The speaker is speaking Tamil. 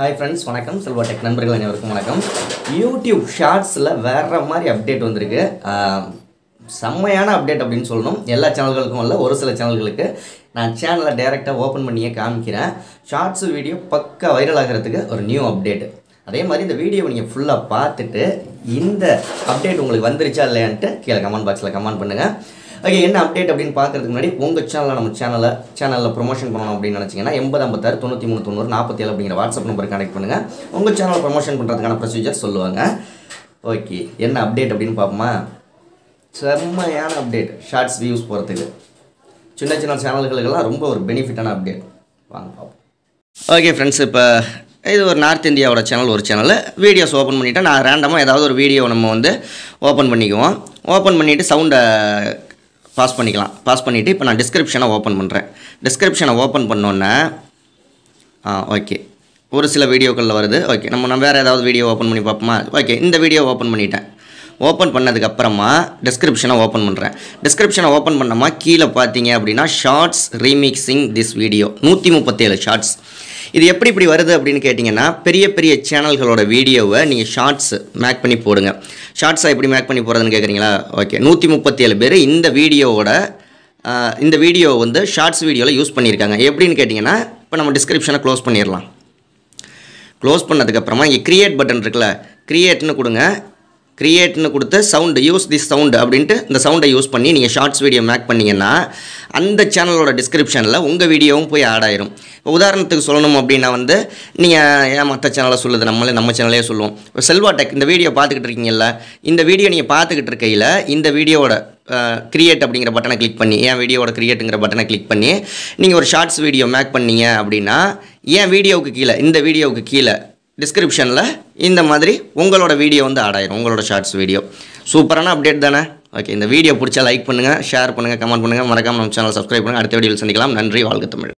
ஹாய் ஃப்ரெண்ட்ஸ் வணக்கம் செல்வா டெக் நண்பர்கள் அனைவருக்கும் வணக்கம் யூடியூப் ஷார்ட்ஸில் வேறு மாதிரி அப்டேட் வந்திருக்கு செம்மையான அப்டேட் அப்படின்னு சொல்லணும் எல்லா சேனல்களுக்கும் இல்லை ஒரு சில சேனல்களுக்கு நான் சேனலை டைரெக்டாக ஓப்பன் பண்ணியே காமிக்கிறேன் ஷார்ட்ஸ் வீடியோ பக்கா வைரல் ஆகிறதுக்கு ஒரு நியூ அப்டேட்டு அதே மாதிரி இந்த வீடியோவை நீங்கள் ஃபுல்லாக பார்த்துட்டு இந்த அப்டேட் உங்களுக்கு வந்துருச்சா இல்லையான்ட்டு கீழே கமெண்ட் பாக்ஸில் கமெண்ட் பண்ணுங்கள் ஓகே என்ன அப்டேட் அப்படின்னு பார்க்குறதுக்கு முன்னாடி உங்கள் சேனலில் நம்ம சேனலை சேனலில் ப்ரொமோஷன் பண்ணணும் அப்படின்னு நினச்சிங்கன்னா எண்பது ஐம்பத்தாறு தொண்ணூற்றி மூணு தொண்ணூறு நாற்பத்தி ஏழு அப்படிங்கிற வாட்ஸ்அப் நம்பருக்கு கனெக்ட் பண்ணுங்கள் உங்கள் சேனலில் ப்ரொமோஷன் பண்ணுறதுக்கான ப்ரொசீஜர் சொல்லுவாங்க ஓகே என்ன அப்டேட் அப்படின்னு பார்ப்போமா செம்மையான அப்டேட் ஷார்ட்ஸ் வியூஸ் போகிறதுக்கு சின்ன சின்ன சேனல்களுக்கெல்லாம் ரொம்ப ஒரு பெனிஃபிட்டான அப்டேட் வாங்க பார்ப்போம் ஓகே ஃப்ரெண்ட்ஸ் இப்போ இது ஒரு நார்த் இந்தியாவோட சேனல் ஒரு சேனல் வீடியோஸ் ஓப்பன் பண்ணிவிட்டேன் நான் ரேண்டமாக ஏதாவது ஒரு வீடியோ நம்ம வந்து ஓப்பன் பண்ணிக்குவோம் ஓப்பன் பண்ணிவிட்டு சவுண்டை பாஸ் பண்ணிக்கலாம் பாஸ் பண்ணிவிட்டு இப்போ நான் டிஸ்கிரிப்ஷனை ஓப்பன் பண்ணுறேன் டிஸ்கிரிப்ஷனை ஓப்பன் பண்ணோன்னே ஓகே ஒரு சில வீடியோக்களில் வருது ஓகே நம்ம நம்ம வேறு ஏதாவது வீடியோ ஓப்பன் பண்ணி பார்ப்போமா ஓகே இந்த வீடியோ ஓப்பன் பண்ணிட்டேன் ஓப்பன் பண்ணதுக்கப்புறமா டிஸ்கிரிப்ஷனை ஓப்பன் பண்ணுறேன் டிஸ்கிரிப்ஷனை ஓப்பன் பண்ணோமா கீழே பார்த்தீங்க அப்படின்னா ஷார்ட்ஸ் ரீமிக்ஸிங் திஸ் வீடியோ நூற்றி முப்பத்தேழு ஷார்ட்ஸ் இது எப்படி இப்படி வருது அப்படின்னு கேட்டிங்கன்னா பெரிய பெரிய சேனல்களோட வீடியோவை நீங்கள் ஷார்ட்ஸ் மேக் பண்ணி போடுங்க ஷார்ட்ஸாக எப்படி மேக் பண்ணி போகிறதுன்னு கேட்குறீங்களா ஓகே நூற்றி முப்பத்தி ஏழு பேர் இந்த வீடியோவோட இந்த வீடியோ வந்து ஷார்ட்ஸ் வீடியோவில் யூஸ் பண்ணியிருக்காங்க எப்படின்னு கேட்டிங்கன்னா இப்போ நம்ம டிஸ்கிரிப்ஷனை க்ளோஸ் பண்ணிடலாம் க்ளோஸ் பண்ணதுக்கப்புறமா இங்கே க்ரியேட் பட்டன் இருக்குல்ல க்ரியேட்னு கொடுங்க கிரியேட்னு கொடுத்து சவுண்டு யூஸ் தி சவுண்டு அப்படின்ட்டு இந்த சவுண்டை யூஸ் பண்ணி நீங்கள் ஷார்ட்ஸ் வீடியோ மேக் பண்ணிங்கன்னா அந்த சேனலோட டிஸ்கிரிப்ஷனில் உங்கள் வீடியோவும் போய் ஆட் ஆயிரும் இப்போ உதாரணத்துக்கு சொல்லணும் அப்படின்னா வந்து நீங்கள் ஏன் மற்ற சேனலை சொல்லுது நம்மளே நம்ம சேனலே சொல்லுவோம் இப்போ செல்வா டெக் இந்த வீடியோ பார்த்துக்கிட்டு இருக்கீங்கல்ல இந்த வீடியோ நீங்கள் பார்த்துக்கிட்டு இருக்கையில் இந்த வீடியோவோட கிரியேட் அப்படிங்கிற பட்டனை கிளிக் பண்ணி என் வீடியோட கிரியேட்டுங்கிற பட்டனை கிளிக் பண்ணி நீங்கள் ஒரு ஷார்ட்ஸ் வீடியோ மேக் பண்ணீங்க அப்படின்னா என் வீடியோவுக்கு கீழே இந்த வீடியோவுக்கு கீழே டிஸ்கிரிப்ஷனில் இந்த மாதிரி உங்களோட வீடியோ வந்து ஆட் உங்களோட ஷார்ட்ஸ் வீடியோ சூப்பரான அப்டேட் தானே ஓகே இந்த வீடியோ பிடிச்சா லைக் பண்ணுங்கள் ஷேர் பண்ணுங்கள் கமெண்ட் பண்ணுங்கள் மறக்காமல் நம்ம சேனல் சப்ஸ்கிரைப் பண்ணுங்கள் அடுத்த வீடியோவில் சந்திக்கலாம் நன்றி வாழ்க தமிழ்